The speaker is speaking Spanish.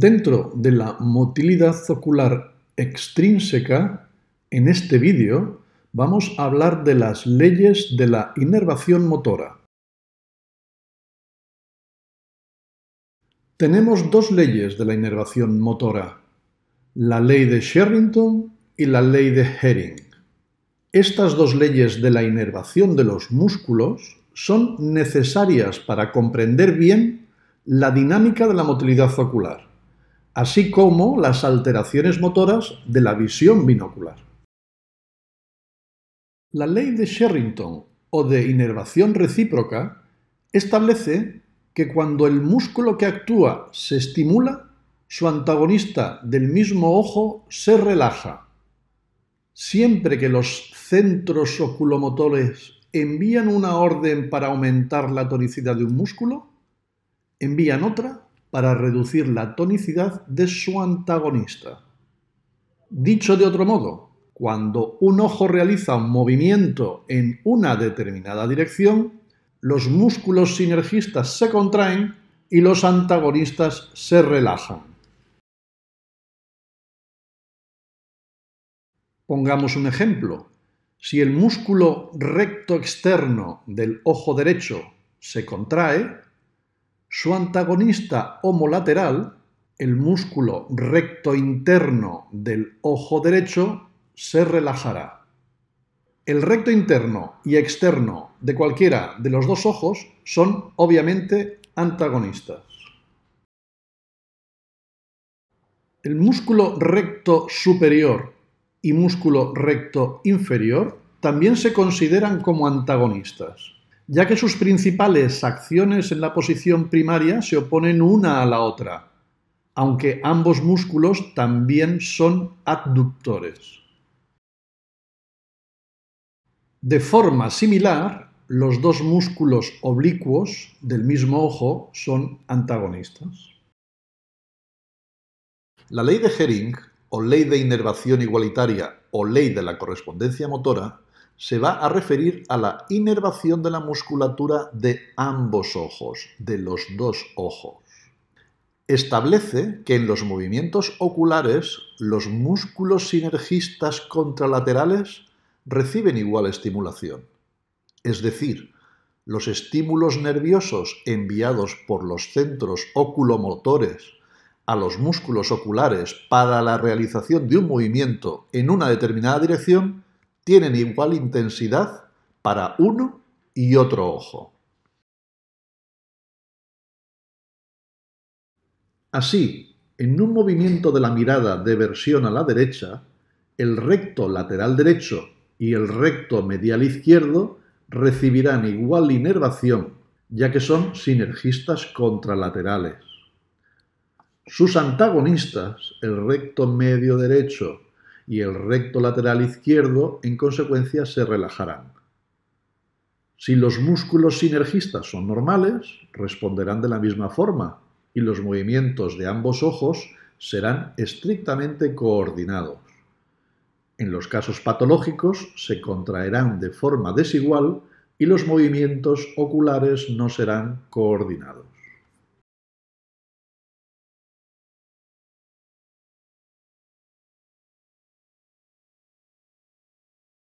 Dentro de la motilidad ocular extrínseca, en este vídeo vamos a hablar de las leyes de la inervación motora. Tenemos dos leyes de la inervación motora, la ley de Sherrington y la ley de Hering. Estas dos leyes de la inervación de los músculos son necesarias para comprender bien la dinámica de la motilidad ocular así como las alteraciones motoras de la visión binocular. La ley de Sherrington o de inervación recíproca establece que cuando el músculo que actúa se estimula, su antagonista del mismo ojo se relaja. Siempre que los centros oculomotores envían una orden para aumentar la tonicidad de un músculo, envían otra para reducir la tonicidad de su antagonista. Dicho de otro modo, cuando un ojo realiza un movimiento en una determinada dirección, los músculos sinergistas se contraen y los antagonistas se relajan. Pongamos un ejemplo. Si el músculo recto externo del ojo derecho se contrae, su antagonista homolateral, el músculo recto interno del ojo derecho, se relajará. El recto interno y externo de cualquiera de los dos ojos son obviamente antagonistas. El músculo recto superior y músculo recto inferior también se consideran como antagonistas ya que sus principales acciones en la posición primaria se oponen una a la otra, aunque ambos músculos también son adductores. De forma similar, los dos músculos oblicuos del mismo ojo son antagonistas. La ley de Hering, o ley de inervación igualitaria, o ley de la correspondencia motora, se va a referir a la inervación de la musculatura de ambos ojos, de los dos ojos. Establece que en los movimientos oculares los músculos sinergistas contralaterales reciben igual estimulación. Es decir, los estímulos nerviosos enviados por los centros oculomotores a los músculos oculares para la realización de un movimiento en una determinada dirección tienen igual intensidad para uno y otro ojo. Así, en un movimiento de la mirada de versión a la derecha, el recto lateral derecho y el recto medial izquierdo recibirán igual inervación, ya que son sinergistas contralaterales. Sus antagonistas, el recto medio derecho y el recto lateral izquierdo en consecuencia se relajarán. Si los músculos sinergistas son normales, responderán de la misma forma y los movimientos de ambos ojos serán estrictamente coordinados. En los casos patológicos se contraerán de forma desigual y los movimientos oculares no serán coordinados.